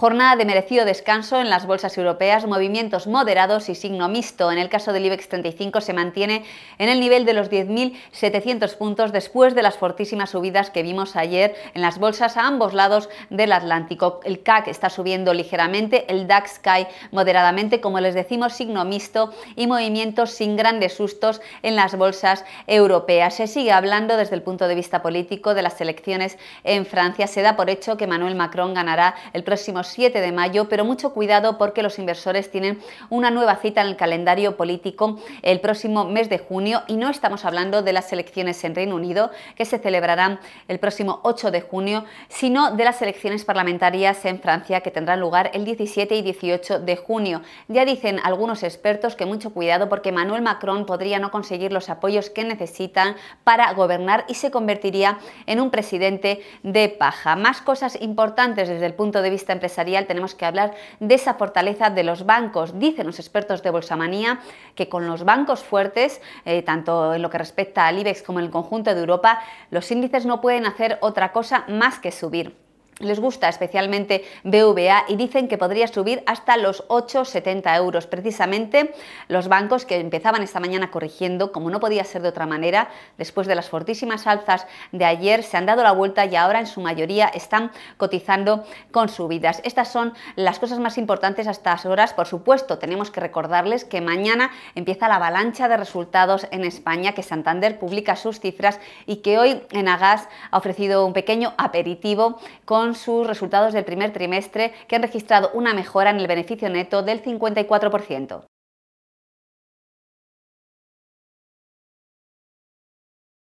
Jornada de merecido descanso en las bolsas europeas, movimientos moderados y signo mixto. En el caso del IBEX 35 se mantiene en el nivel de los 10.700 puntos después de las fortísimas subidas que vimos ayer en las bolsas a ambos lados del Atlántico. El CAC está subiendo ligeramente, el DAX cae moderadamente, como les decimos, signo mixto y movimientos sin grandes sustos en las bolsas europeas. Se sigue hablando desde el punto de vista político de las elecciones en Francia. Se da por hecho que Emmanuel Macron ganará el próximo 7 de mayo, pero mucho cuidado porque los inversores tienen una nueva cita en el calendario político el próximo mes de junio y no estamos hablando de las elecciones en Reino Unido que se celebrarán el próximo 8 de junio, sino de las elecciones parlamentarias en Francia que tendrán lugar el 17 y 18 de junio. Ya dicen algunos expertos que mucho cuidado porque Manuel Macron podría no conseguir los apoyos que necesitan para gobernar y se convertiría en un presidente de paja. Más cosas importantes desde el punto de vista empresarial tenemos que hablar de esa fortaleza de los bancos. Dicen los expertos de Bolsamanía que con los bancos fuertes, eh, tanto en lo que respecta al IBEX como en el conjunto de Europa, los índices no pueden hacer otra cosa más que subir. Les gusta especialmente BVA y dicen que podría subir hasta los 8,70 euros. Precisamente los bancos que empezaban esta mañana corrigiendo, como no podía ser de otra manera, después de las fortísimas alzas de ayer, se han dado la vuelta y ahora en su mayoría están cotizando con subidas. Estas son las cosas más importantes a estas horas. Por supuesto, tenemos que recordarles que mañana empieza la avalancha de resultados en España, que Santander publica sus cifras y que hoy en Agas ha ofrecido un pequeño aperitivo con sus resultados del primer trimestre que han registrado una mejora en el beneficio neto del 54%.